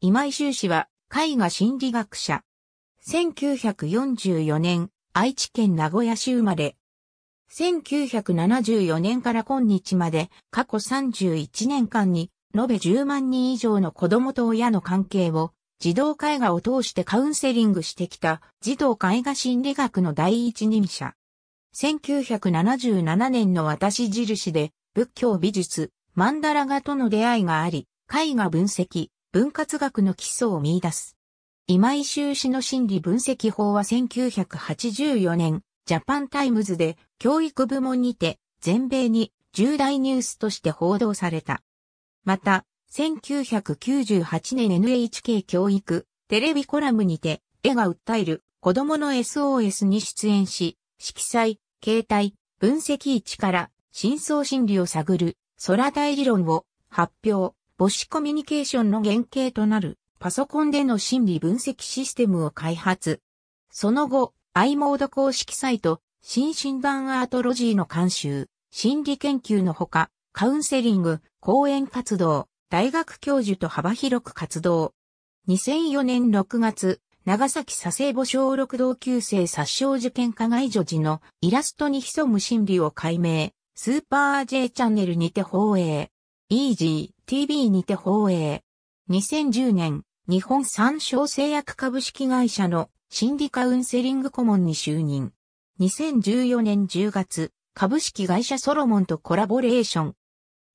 今井修氏は絵画心理学者。1944年、愛知県名古屋市生まれ。1974年から今日まで過去31年間に延べ10万人以上の子供と親の関係を児童絵画を通してカウンセリングしてきた児童絵画心理学の第一人者。1977年の私印で仏教美術、マンダラ画との出会いがあり、絵画分析、分割学の基礎を見出す。今井修士の心理分析法は1984年、ジャパンタイムズで教育部門にて全米に重大ニュースとして報道された。また、1998年 NHK 教育テレビコラムにて絵が訴える子供の SOS に出演し、色彩、形態、分析位置から真相心理を探る空大理論を発表。母子コミュニケーションの原型となるパソコンでの心理分析システムを開発。その後、i モード公式サイト、新診断アートロジーの監修、心理研究のほか、カウンセリング、講演活動、大学教授と幅広く活動。2004年6月、長崎佐世保小6同級生殺傷受験加害女児のイラストに潜む心理を解明、スーパー J チャンネルにて放映。イージー。TV にて放映。2010年、日本三省製薬株式会社の心理カウンセリング顧問に就任。2014年10月、株式会社ソロモンとコラボレーション。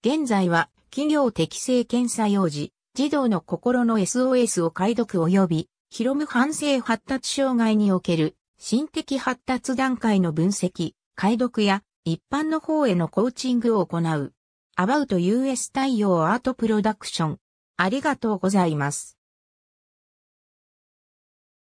現在は、企業適正検査用事、児童の心の SOS を解読及び、広む反省発達障害における、心的発達段階の分析、解読や、一般の方へのコーチングを行う。About US 太陽アートプロダクション。ありがとうございます。